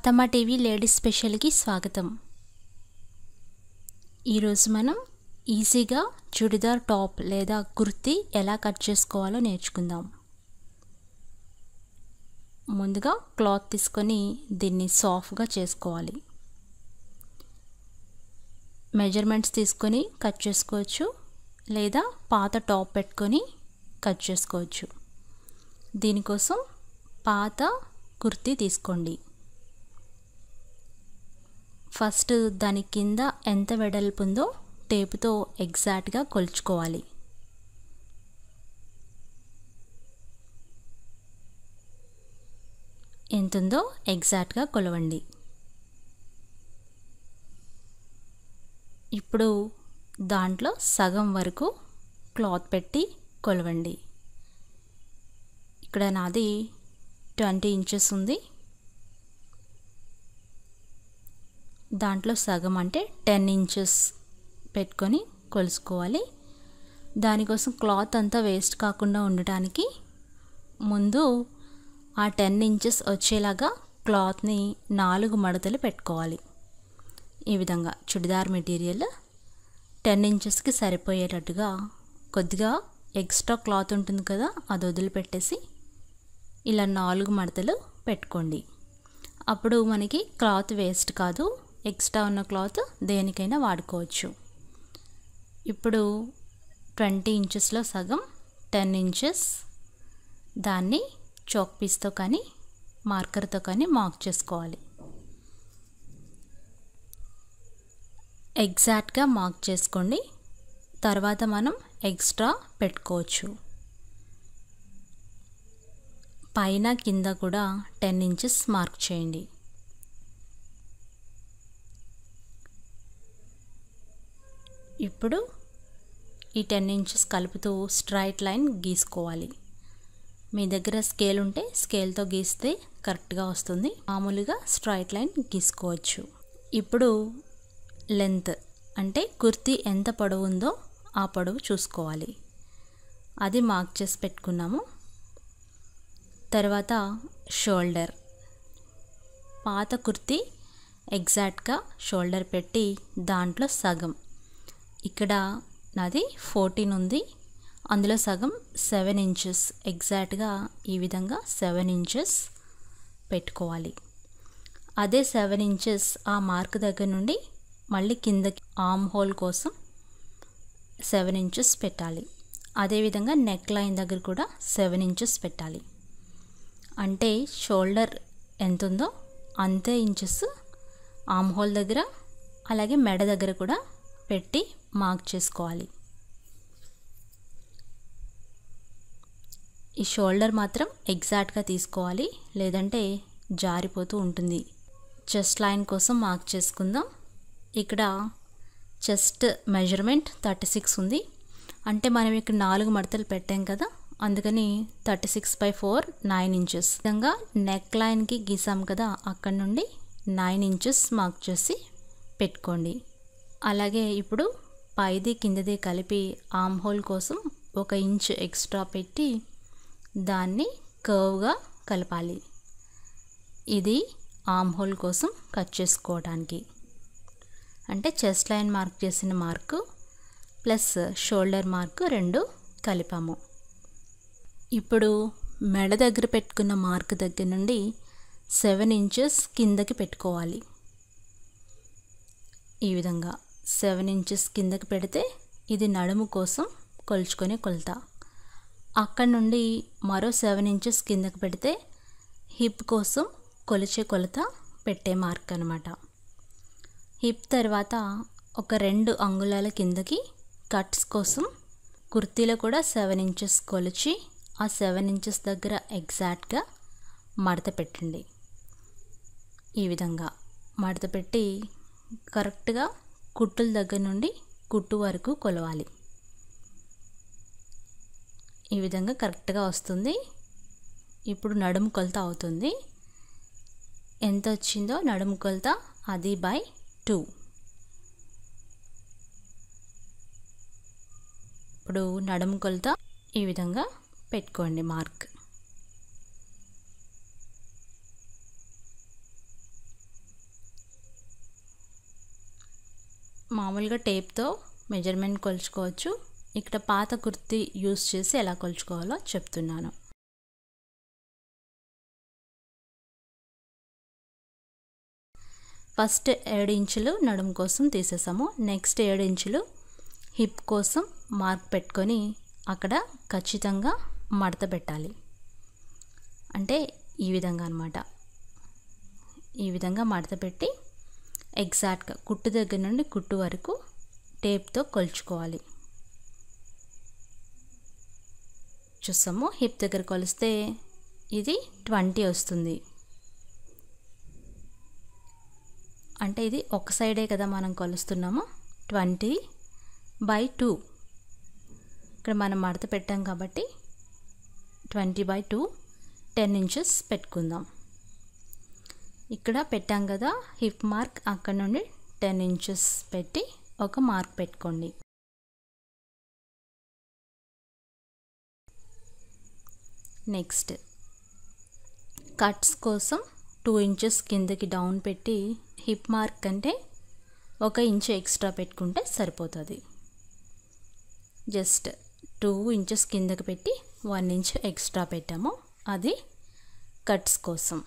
అత్తమ్మ TV ladies స్పెషల్కి స్వాగతం ఈరోజు మనం ఈజీగా చుడిదార్ టాప్ లేదా కుర్తి ఎలా కట్ చేసుకోవాలో నేర్చుకుందాం ముందుగా క్లాత్ తీసుకొని దీన్ని సాఫ్ట్గా చేసుకోవాలి మెజర్మెంట్స్ తీసుకొని కట్ చేసుకోవచ్చు లేదా పాత టాప్ పెట్టుకొని కట్ చేసుకోవచ్చు దీనికోసం పాత కుర్తి తీసుకోండి ఫస్ట్ దాని కింద ఎంత వెడల్పు ఉందో టేపుతో ఎగ్జాక్ట్గా కొలుచుకోవాలి ఎంతుందో ఎగ్జాక్ట్గా కొలవండి ఇప్పుడు దాంట్లో సగం వరకు క్లాత్ పెట్టి కొలవండి ఇక్కడ నాది ట్వంటీ ఇంచెస్ ఉంది దాంట్లో సగం అంటే టెన్ ఇంచెస్ పెట్టుకొని కొలుసుకోవాలి దానికోసం క్లాత్ అంతా వేస్ట్ కాకుండా ఉండటానికి ముందు ఆ టెన్ ఇంచెస్ వచ్చేలాగా క్లాత్ని నాలుగు మడతలు పెట్టుకోవాలి ఈ విధంగా చుడిదార్ మెటీరియల్ టెన్ ఇంచెస్కి సరిపోయేటట్టుగా కొద్దిగా ఎక్స్ట్రా క్లాత్ ఉంటుంది కదా అది వదిలిపెట్టేసి ఇలా నాలుగు మడతలు పెట్టుకోండి అప్పుడు మనకి క్లాత్ వేస్ట్ కాదు ఎక్స్ట్రా ఉన్న క్లాత్ దేనికైనా వాడుకోవచ్చు ఇప్పుడు ట్వంటీ ఇంచెస్లో సగం టెన్ ఇంచెస్ దాన్ని చాక్ పీస్తో కానీ మార్కర్తో కానీ మార్క్ చేసుకోవాలి ఎగ్జాక్ట్గా మార్క్ చేసుకోండి తర్వాత మనం ఎక్స్ట్రా పెట్టుకోవచ్చు పైన కింద కూడా టెన్ ఇంచెస్ మార్క్ చేయండి ఇప్పుడు ఈ టెన్ ఇంచెస్ కలుపుతూ స్ట్రైట్ లైన్ గీసుకోవాలి మీ దగ్గర స్కేల్ ఉంటే స్కేల్తో గీస్తే కరెక్ట్గా వస్తుంది మామూలుగా స్ట్రైట్ లైన్ గీసుకోవచ్చు ఇప్పుడు లెంత్ అంటే కుర్తీ ఎంత పొడవు ఉందో ఆ పొడవు చూసుకోవాలి అది మార్క్ చేసి పెట్టుకున్నాము తర్వాత షోల్డర్ పాత కుర్తీ ఎగ్జాక్ట్గా షోల్డర్ పెట్టి దాంట్లో సగం ఇక్కడ నాది ఫోర్టీన్ ఉంది అందులో సగం సెవెన్ ఇంచెస్ ఎగ్జాక్ట్గా ఈ విధంగా సెవెన్ ఇంచెస్ పెట్టుకోవాలి అదే సెవెన్ ఇంచెస్ ఆ మార్క్ దగ్గర నుండి మళ్ళీ కిందకి ఆమ్ హోల్ కోసం సెవెన్ ఇంచెస్ పెట్టాలి అదేవిధంగా నెక్ లైన్ దగ్గర కూడా సెవెన్ ఇంచెస్ పెట్టాలి అంటే షోల్డర్ ఎంత ఉందో అంతే ఇంచెస్ ఆమ్ హోల్ దగ్గర అలాగే మెడ దగ్గర కూడా పెట్టి మార్క్ చేసుకోవాలి ఈ షోల్డర్ మాత్రం ఎగ్జాక్ట్గా తీసుకోవాలి లేదంటే జారిపోతూ ఉంటుంది చెస్ట్ లైన్ కోసం మార్క్ చేసుకుందాం ఇక్కడ చెస్ట్ మెజర్మెంట్ థర్టీ సిక్స్ ఉంది అంటే మనం ఇక్కడ నాలుగు మడతలు పెట్టాం కదా అందుకని thirty six by four nine inches విధంగా నెక్ లైన్కి గీసాం కదా అక్కడ నుండి నైన్ ఇంచెస్ మార్క్ చేసి పెట్టుకోండి అలాగే ఇప్పుడు పైది కిందది కలిపి ఆమ్ హోల్ కోసం ఒక ఇంచ్ ఎక్స్ట్రా పెట్టి దాన్ని కర్వ్గా కలపాలి ఇది ఆమ్ హోల్ కోసం కట్ చేసుకోవడానికి అంటే చెస్ట్ లైన్ మార్క్ చేసిన మార్కు ప్లస్ షోల్డర్ మార్కు రెండు కలిపాము ఇప్పుడు మెడ దగ్గర పెట్టుకున్న మార్క్ దగ్గర నుండి సెవెన్ ఇంచెస్ కిందకి పెట్టుకోవాలి ఈ విధంగా సెవెన్ ఇంచెస్ కిందకి పెడితే ఇది నడుము కోసం కొలుచుకొని కొలత అక్కడ నుండి మరో సెవెన్ ఇంచెస్ కిందకి పెడితే హిప్ కోసం కొలిచే కొలత పెట్టే మార్క్ అనమాట హిప్ తర్వాత ఒక రెండు అంగుళాల కిందకి కట్స్ కోసం కుర్తీలో కూడా సెవెన్ ఇంచెస్ కొలిచి ఆ సెవెన్ ఇంచెస్ దగ్గర ఎగ్జాక్ట్గా మడత పెట్టండి ఈ విధంగా మడత పెట్టి కరెక్ట్గా కుట్టుల దగ్గర నుండి కుట్టు వరకు కొలవాలి ఈ విధంగా కరెక్ట్గా వస్తుంది ఇప్పుడు నడుము కొలత అవుతుంది ఎంత వచ్చిందో నడుము కొలత అది బై టూ ఇప్పుడు నడుము కొలత ఈ విధంగా పెట్టుకోండి మార్క్ మామూలుగా టేప్తో మెజర్మెంట్ కొలుచుకోవచ్చు ఇక్కడ పాత కుర్తి యూస్ చేసి ఎలా కొలుచుకోవాలో చెప్తున్నాను ఫస్ట్ ఏడు ఇంచులు నడుం కోసం తీసేసాము నెక్స్ట్ ఏడు ఇంచులు హిప్ కోసం మార్క్ పెట్టుకొని అక్కడ ఖచ్చితంగా మడత పెట్టాలి అంటే ఈ విధంగా అనమాట ఈ విధంగా మడత పెట్టి ఎగ్జాక్ట్గా కుట్టు దగ్గర నుండి కుట్టు వరకు టేప్తో కొలుచుకోవాలి చూస్తాము హిప్ దగ్గర కొలిస్తే ఇది ట్వంటీ వస్తుంది అంటే ఇది ఒక సైడే కదా మనం కొలుస్తున్నాము ట్వంటీ బై టూ ఇక్కడ మనం మడత పెట్టాం కాబట్టి twenty by two ten inches పెట్టుకుందాం ఇక్కడ పెట్టాం కదా హిప్ మార్క్ అక్కడ నుండి టెన్ ఇంచెస్ పెట్టి ఒక మార్క్ పెట్టుకోండి నెక్స్ట్ కట్స్ కోసం టూ ఇంచెస్ కిందకి డౌన్ పెట్టి హిప్ మార్క్ కంటే ఒక ఇంచ్ ఎక్స్ట్రా పెట్టుకుంటే సరిపోతుంది జస్ట్ టూ ఇంచెస్ కిందకి పెట్టి వన్ ఇంచ్ ఎక్స్ట్రా పెట్టాము అది కట్స్ కోసం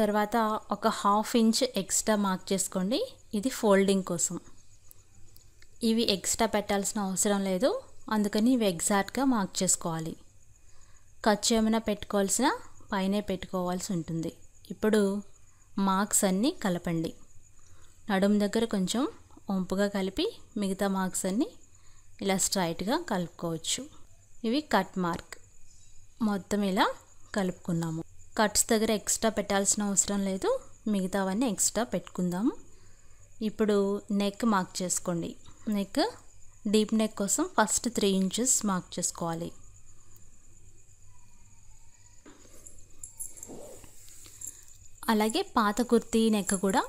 తర్వాత ఒక హాఫ్ ఇంచ్ ఎక్స్ట్రా మార్క్ చేసుకోండి ఇది ఫోల్డింగ్ కోసం ఇవి ఎక్స్ట్రా పెట్టాల్సిన అవసరం లేదు అందుకని ఇవి ఎగ్జాక్ట్గా మార్క్ చేసుకోవాలి ఖర్చు ఏమైనా పెట్టుకోవాల్సిన పైనే పెట్టుకోవాల్సి ఉంటుంది ఇప్పుడు మార్క్స్ అన్నీ కలపండి నడుము దగ్గర కొంచెం ఒంపుగా కలిపి మిగతా మార్క్స్ అన్నీ ఇలా స్ట్రైట్గా కలుపుకోవచ్చు ఇవి కట్ మార్క్ మొత్తం ఇలా కలుపుకున్నాము కట్స్ దగ్గర ఎక్స్ట్రా పెట్టాల్సిన అవసరం లేదు మిగతావన్నీ ఎక్స్ట్రా పెట్టుకుందాము ఇప్పుడు నెక్ మార్క్ చేసుకోండి నెక్ డీప్ నెక్ కోసం ఫస్ట్ త్రీ ఇంచెస్ మార్క్ చేసుకోవాలి అలాగే పాత కుర్తీ నెక్ కూడా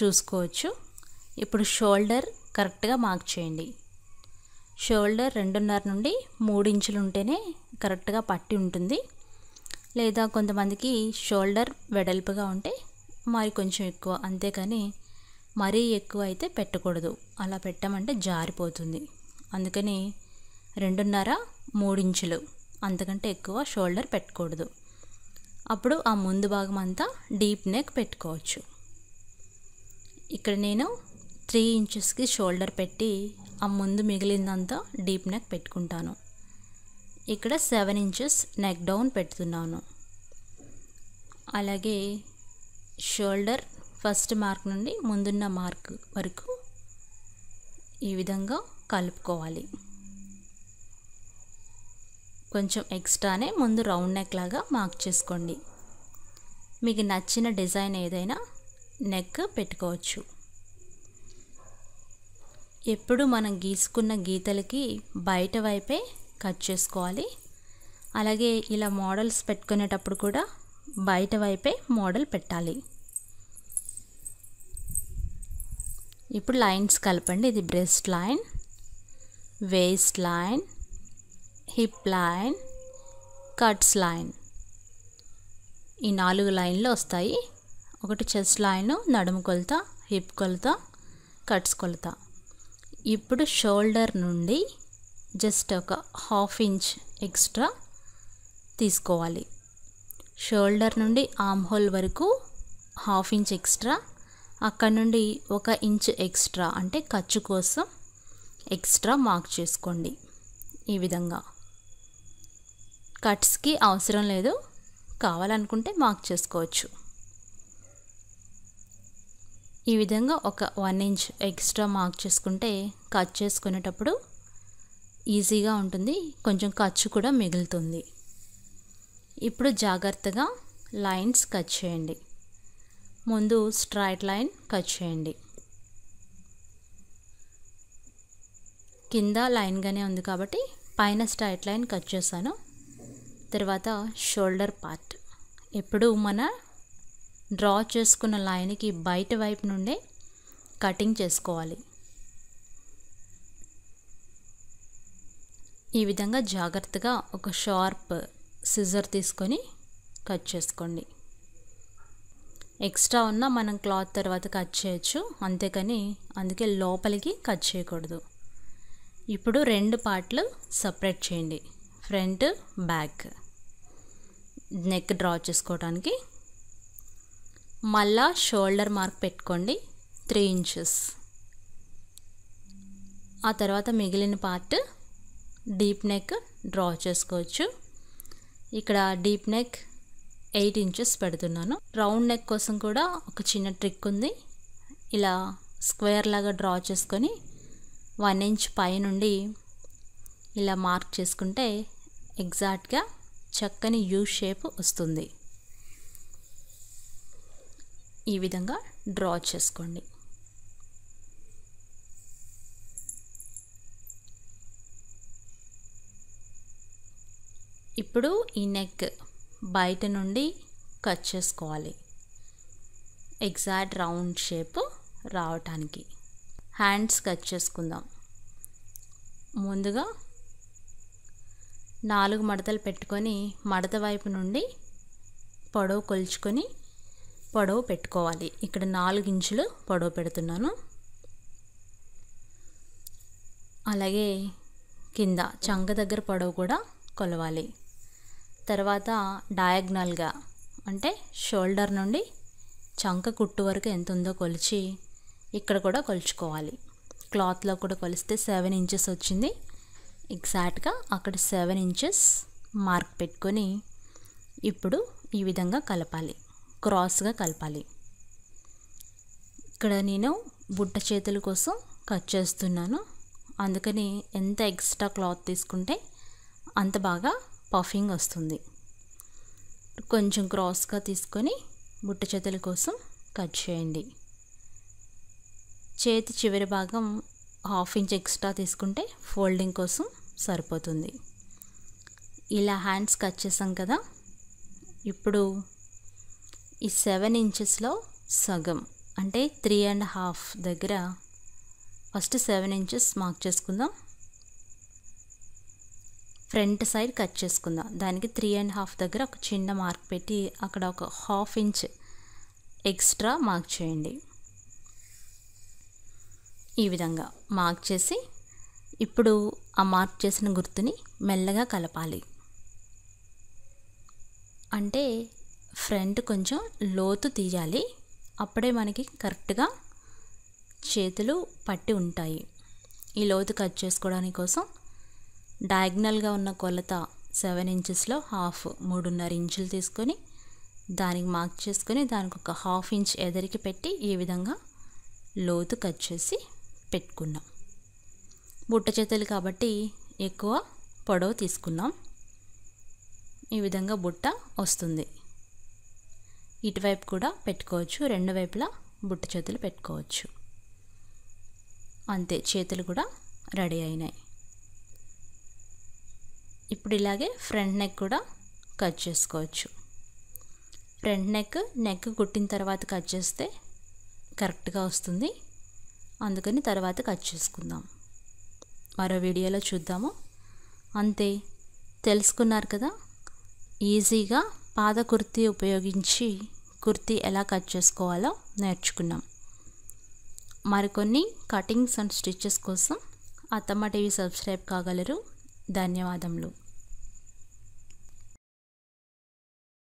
చూసుకోవచ్చు ఇప్పుడు షోల్డర్ కరెక్ట్గా మార్క్ చేయండి షోల్డర్ రెండున్నర నుండి మూడు ఇంచులు ఉంటేనే కరెక్ట్గా పట్టి ఉంటుంది లేదా కొంతమందికి షోల్డర్ వెడల్పుగా ఉంటే మరి కొంచెం ఎక్కువ అంతేకాని మరీ ఎక్కువ అయితే పెట్టకూడదు అలా పెట్టమంటే జారిపోతుంది అందుకని రెండున్నర మూడించులు అంతకంటే ఎక్కువ షోల్డర్ పెట్టకూడదు అప్పుడు ఆ ముందు భాగం అంతా డీప్ నెక్ పెట్టుకోవచ్చు ఇక్కడ నేను త్రీ ఇంచెస్కి షోల్డర్ పెట్టి ఆ ముందు మిగిలిందంతా డీప్ నెక్ పెట్టుకుంటాను ఇక్కడ సెవెన్ ఇంచెస్ నెక్ డౌన్ పెడుతున్నాను అలాగే షోల్డర్ ఫస్ట్ మార్క్ నుండి ముందున్న మార్క్ వరకు ఈ విధంగా కలుపుకోవాలి కొంచెం ఎక్స్ట్రానే ముందు రౌండ్ నెక్ లాగా మార్క్ చేసుకోండి మీకు నచ్చిన డిజైన్ ఏదైనా నెక్ పెట్టుకోవచ్చు ఎప్పుడు మనం గీసుకున్న గీతలకి బయట వైపే కట్ చేసుకోవాలి అలాగే ఇలా మోడల్స్ పెట్టుకునేటప్పుడు కూడా బయట వైపే మోడల్ పెట్టాలి ఇప్పుడు లైన్స్ కలపండి ఇది breast line waist line hip line cuts line ఈ నాలుగు లైన్లు వస్తాయి ఒకటి చెస్ట్ లైన్ నడుము కొలత హిప్ కొలత కట్స్ కొలత ఇప్పుడు షోల్డర్ నుండి జస్ట్ ఒక హాఫ్ ఇంచ్ ఎక్స్ట్రా తీసుకోవాలి షోల్డర్ నుండి ఆమ్ హోల్ వరకు హాఫ్ ఇంచ్ ఎక్స్ట్రా అక్కడ నుండి ఒక ఇంచ్ ఎక్స్ట్రా అంటే ఖర్చు కోసం ఎక్స్ట్రా మార్క్ చేసుకోండి ఈ విధంగా కట్స్కి అవసరం లేదు కావాలనుకుంటే మార్క్ చేసుకోవచ్చు ఈ విధంగా ఒక వన్ ఇంచ్ ఎక్స్ట్రా మార్క్ చేసుకుంటే కట్ చేసుకునేటప్పుడు ఈజీగా ఉంటుంది కొంచెం ఖర్చు కూడా మిగులుతుంది ఇప్పుడు జాగ్రత్తగా లైన్స్ కట్ చేయండి ముందు స్ట్రైట్ లైన్ కట్ చేయండి కింద లైన్గానే ఉంది కాబట్టి పైన స్ట్రైట్ లైన్ కట్ చేశాను తర్వాత షోల్డర్ పార్ట్ ఇప్పుడు మన డ్రా చేసుకున్న లైన్కి బయట వైపు నుండే కటింగ్ చేసుకోవాలి ఈ విధంగా జాగ్రత్తగా ఒక షార్ప్ సిజర్ తీసుకొని కట్ చేసుకోండి ఎక్స్ట్రా ఉన్న మనం క్లాత్ తర్వాత కట్ చేయొచ్చు అంతేకాని అందుకే లోపలికి కట్ చేయకూడదు ఇప్పుడు రెండు పార్ట్లు సపరేట్ చేయండి ఫ్రంట్ బ్యాక్ నెక్ డ్రా చేసుకోవడానికి మళ్ళా షోల్డర్ మార్క్ పెట్టుకోండి త్రీ ఇంచెస్ ఆ తర్వాత మిగిలిన పార్ట్ డీప్ నెక్ డ్రా చేసుకోవచ్చు ఇక్కడ డీప్ నెక్ ఎయిట్ ఇంచెస్ పెడుతున్నాను రౌండ్ నెక్ కోసం కూడా ఒక చిన్న ట్రిక్ ఉంది ఇలా స్క్వేర్ లాగా డ్రా చేసుకొని వన్ ఇంచ్ పైనుండి ఇలా మార్క్ చేసుకుంటే ఎగ్జాక్ట్గా చక్కని యూ షేప్ వస్తుంది ఈ విధంగా డ్రా చేసుకోండి ఇప్పుడు ఈ నెక్ బయట నుండి కట్ చేసుకోవాలి ఎగ్జాక్ట్ రౌండ్ షేప్ రావటానికి హ్యాండ్స్ కట్ చేసుకుందాం ముందుగా నాలుగు మడతలు పెట్టుకొని మడత వైపు నుండి పొడవు కొలుచుకొని పొడవు పెట్టుకోవాలి ఇక్కడ నాలుగు ఇంచులు పొడవు పెడుతున్నాను అలాగే కింద చంక దగ్గర పొడవు కూడా కొలవాలి తర్వాత డయాగ్నల్గా అంటే షోల్డర్ నుండి చంక కుట్టు వరకు ఎంత ఉందో కొలిచి ఇక్కడ కూడా కొలుచుకోవాలి క్లాత్లో కూడా కొలిస్తే సెవెన్ ఇంచెస్ వచ్చింది ఎగ్జాక్ట్గా అక్కడ సెవెన్ ఇంచెస్ మార్క్ పెట్టుకొని ఇప్పుడు ఈ విధంగా కలపాలి క్రాస్గా కలపాలి ఇక్కడ నేను బుట్ట చేతుల కోసం కట్ చేస్తున్నాను అందుకని ఎంత ఎక్స్ట్రా క్లాత్ తీసుకుంటే అంత బాగా పఫింగ్ వస్తుంది కొంచెం క్రాస్గా తీసుకొని బుట్ట చేతుల కోసం కట్ చేయండి చేతి చివరి భాగం హాఫ్ ఇంచ్ ఎక్స్ట్రా తీసుకుంటే ఫోల్డింగ్ కోసం సరిపోతుంది ఇలా హ్యాండ్స్ కట్ చేసాం కదా ఇప్పుడు ఈ సెవెన్ ఇంచెస్లో సగం అంటే త్రీ అండ్ హాఫ్ దగ్గర ఫస్ట్ సెవెన్ ఇంచెస్ మార్క్ చేసుకుందాం ఫ్రంట్ సైడ్ కట్ చేసుకుందాం దానికి త్రీ అండ్ హాఫ్ దగ్గర ఒక చిన్న మార్క్ పెట్టి అక్కడ ఒక హాఫ్ ఇంచ్ ఎక్స్ట్రా మార్క్ చేయండి ఈ విధంగా మార్క్ చేసి ఇప్పుడు ఆ మార్క్ చేసిన గుర్తుని మెల్లగా కలపాలి అంటే ఫ్రంట్ కొంచెం లోతు తీయాలి అప్పుడే మనకి కరెక్ట్గా చేతులు పట్టి ఉంటాయి ఈ లోతు కట్ చేసుకోవడానికి కోసం డయాగ్నల్గా ఉన్న కొలత సెవెన్ ఇంచెస్లో హాఫ్ మూడున్నర ఇంచులు తీసుకొని దానికి మార్క్ చేసుకొని దానికి ఒక హాఫ్ ఇంచ్ ఎదరికి పెట్టి ఈ విధంగా లోతు కట్ చేసి పెట్టుకున్నాం బుట్ట చేతులు కాబట్టి ఎక్కువ పొడవు తీసుకున్నాం ఈ విధంగా బుట్ట వస్తుంది ఇటువైపు కూడా పెట్టుకోవచ్చు రెండు వైపులా బుట్ట చేతులు పెట్టుకోవచ్చు అంతే చేతులు కూడా రెడీ అయినాయి ఇప్పుడు ఇలాగే ఫ్రంట్ నెక్ కూడా కట్ చేసుకోవచ్చు ఫ్రంట్ నెక్ నెక్ కుట్టిన తర్వాత కట్ చేస్తే కరెక్ట్గా వస్తుంది అందుకని తర్వాత కట్ చేసుకుందాం మరో వీడియోలో చూద్దాము అంతే తెలుసుకున్నారు కదా ఈజీగా పాద కుర్తీ ఉపయోగించి కుర్తీ ఎలా కట్ చేసుకోవాలో నేర్చుకున్నాం మరికొన్ని కటింగ్స్ అండ్ స్టిచెస్ కోసం అత్తమ్మ టీవీ సబ్స్క్రైబ్ కాగలరు ధన్యవాదములు